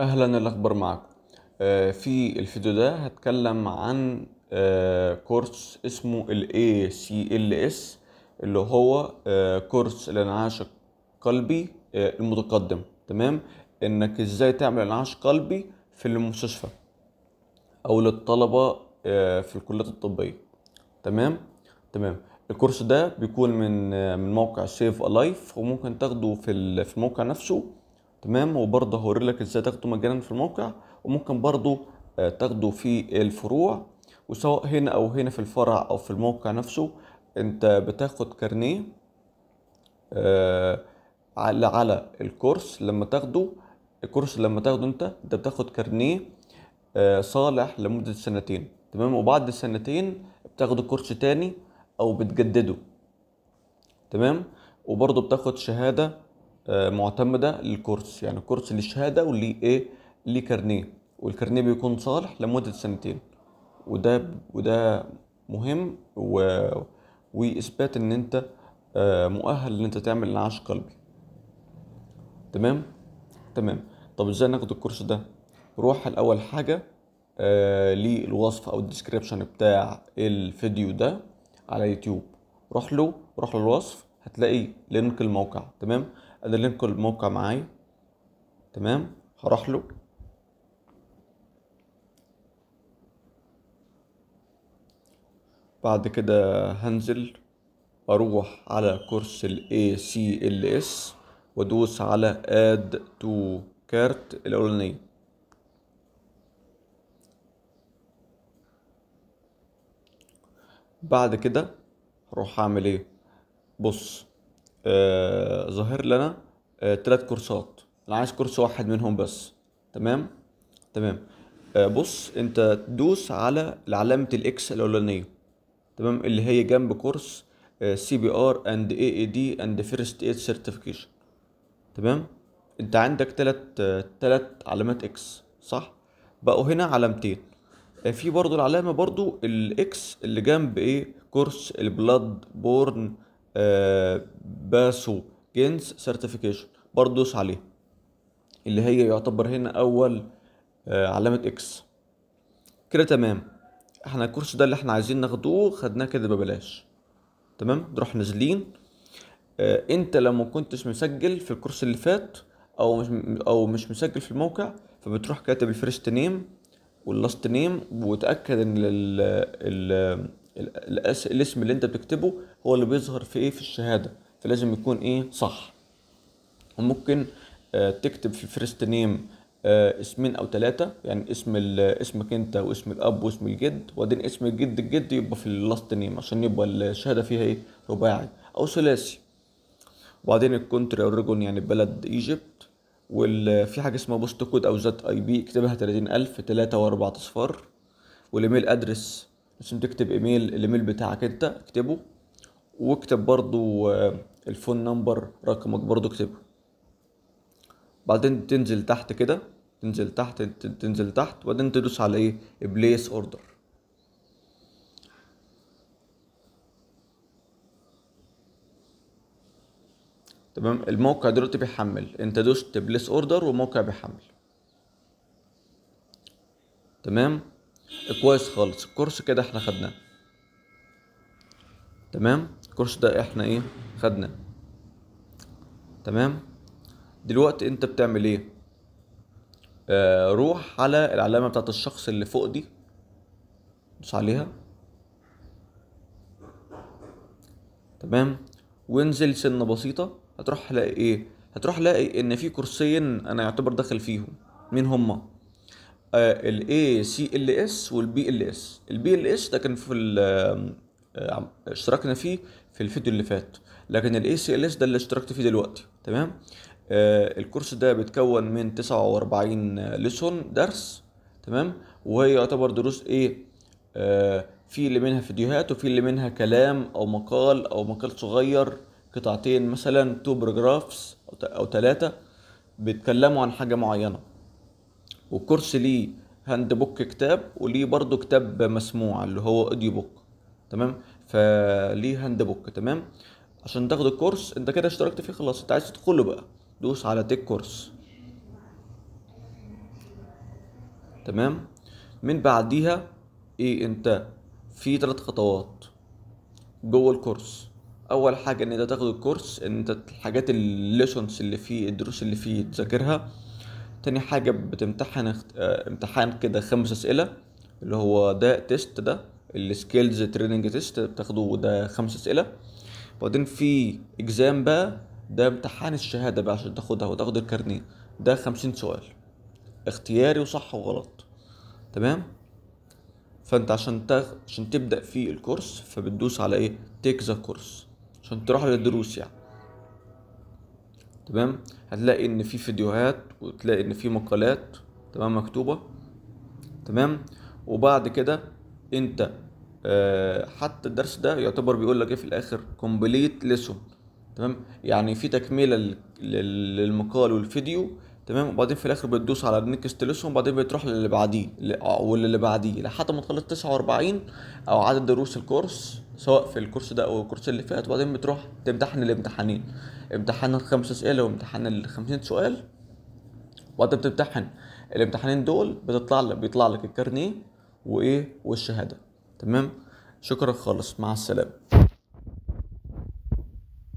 اهلا الاخبار معكم آه، في الفيديو ده هتكلم عن آه، كورس اسمه ال ACLS اللي هو آه، كورس الانعاش القلبي المتقدم تمام انك ازاي تعمل انعاش قلبي في المستشفى او للطلبة في الكليات الطبية تمام تمام الكورس ده بيكون من من موقع سيف الايف وممكن تاخده في في الموقع نفسه تمام وبرضه هوري لك ازاي تاخده مجانا في الموقع وممكن برضه آه، تاخده في الفروع وسواء هنا او هنا في الفرع او في الموقع نفسه انت بتاخد كارنيه آه، على على الكورس لما تاخده الكورس لما تاخده انت انت بتاخد كارنيه آه، صالح لمدة سنتين تمام وبعد سنتين بتاخد كورس تاني او بتجدده تمام وبرضه بتاخد شهادة معتمده للكورس يعني كورس للشهاده واللي ايه ليه كارنيه والكارنيه بيكون صالح لمده سنتين وده وده مهم و... واثبات ان انت آه، مؤهل ان انت تعمل انعاش قلبي تمام تمام طب ازاي ناخد الكورس ده روح الاول حاجه آه للوصف او الديسكريبشن بتاع الفيديو ده على يوتيوب روح له روح للوصف هتلاقي لينك الموقع تمام انا لينكو الموقع معايا تمام هروح له بعد كده هنزل اروح على كورس ال ACLS وادوس على add to cart الاولانيه بعد كده هروح اعمل ايه بص آه، ظاهر لنا ثلاث آه، كورسات انا عايز كورس واحد منهم بس تمام تمام آه، بص انت تدوس على علامه الاكس الاولانيه تمام اللي هي جنب كورس سي بي ار اند اي اي دي اند فيرست ايد سيرتيفيكيشن تمام انت عندك تلات تلات علامات اكس صح بقوا هنا علامتين في برضو العلامه برضو الاكس اللي جنب ايه كورس البلاد بورن آه، باسو جينز سيرتيفيكيشن برضه دوس عليه اللي هي يعتبر هنا اول آه، علامه اكس كده تمام احنا الكورس ده اللي احنا عايزين ناخدوه خدناه كده ببلاش تمام نروح نازلين اه انت لو ما كنتش مسجل في الكورس اللي فات او مش او مش مسجل في الموقع فبتروح كاتب الفيرست نيم واللاست نيم وتاكد ان ال ال الاسم اللي انت بتكتبه هو اللي بيظهر في ايه في الشهاده فلازم يكون ايه صح وممكن آه، تكتب في الفيرست آه، نيم اسمين او ثلاثه يعني اسم اسمك انت واسم الاب واسم الجد وبعدين اسم الجد الجد يبقى في اللاست نيم عشان يبقى الشهاده فيها ايه رباعي او ثلاثي وبعدين الكونتري اوريجون يعني بلد ايجيبت وفي حاجه اسمها بوست كود او ذات اي بي اكتبها 30000 الف تلاتة واربعة اصفار والايميل ادرس عشان تكتب ايميل الايميل بتاعك انت اكتبه واكتب برضو آه، الفون نمبر رقمك برضو اكتبه بعدين تنزل تحت كده تنزل تحت تنزل تحت وبعدين تدوس على ايه بليس اوردر تمام الموقع دلوقتي بيحمل انت دوست بليس اوردر وموقع بيحمل تمام كويس خالص الكورس كده احنا خدناه تمام الكورس ده احنا ايه خدناه تمام دلوقتي انت بتعمل ايه آه روح على العلامة بتاعت الشخص اللي فوق دي دوس عليها تمام وانزل سنة بسيطة هتروح تلاقي ايه هتروح تلاقي ان في كورسين انا يعتبر داخل فيهم مين هما الاي آه، سي ال اس والبي ال اس البي ال اس ده كان في آه، اشتركنا فيه في الفيديو اللي فات لكن الاي سي ال اس ده اللي اشتركت فيه دلوقتي تمام آه الكورس ده بيتكون من 49 ليسون درس تمام وهي يعتبر دروس ايه آه في اللي منها فيديوهات وفي اللي منها كلام او مقال او مقال صغير قطعتين مثلا تو باراجرافز او ثلاثه بيتكلموا عن حاجه معينه والكورس ليه هاند بوك كتاب وليه برضو كتاب مسموع اللي هو اوديو بوك تمام فليه هاند بوك تمام عشان تاخد الكورس انت كده اشتركت فيه خلاص انت عايز تدخله بقى دوس على تيك كورس تمام من بعديها ايه انت في ثلاث خطوات جوه الكورس اول حاجه ان انت تاخد الكورس ان انت الحاجات الليسونز اللي فيه الدروس اللي فيه تذاكرها تاني حاجة بتمتحن آه، امتحان كده خمس أسئلة اللي هو ده تيست ده السكيلز تريننج تيست بتاخده ده خمس أسئلة وبعدين في اكزام بقى ده امتحان الشهادة بقى عشان تاخدها وتاخد الكارنيه ده خمسين سؤال اختياري وصح وغلط تمام فانت عشان تاخ... عشان تبدأ في الكورس فبتدوس على ايه تيك ذا كورس عشان تروح للدروس يعني تمام هتلاقي ان في فيديوهات وتلاقي ان في مقالات تمام مكتوبه تمام وبعد كده انت آه، حتى الدرس ده يعتبر بيقول لك ايه في الاخر كومبليت ليسون تمام يعني في تكمله للمقال والفيديو تمام وبعدين في الاخر بتدوس على نيكست ليسون وبعدين بتروح للي بعديه واللي بعديه لحد ما تخلص 49 او عدد دروس الكورس سواء في الكورس ده او الكورس اللي فات وبعدين بتروح تمتحن الامتحانين امتحان الخمس اسئله وامتحان ال 50 سؤال وبعدين بتمتحن الامتحانين دول بتطلع لك بيطلع لك الكارنيه وايه والشهاده تمام شكرا خالص مع السلامه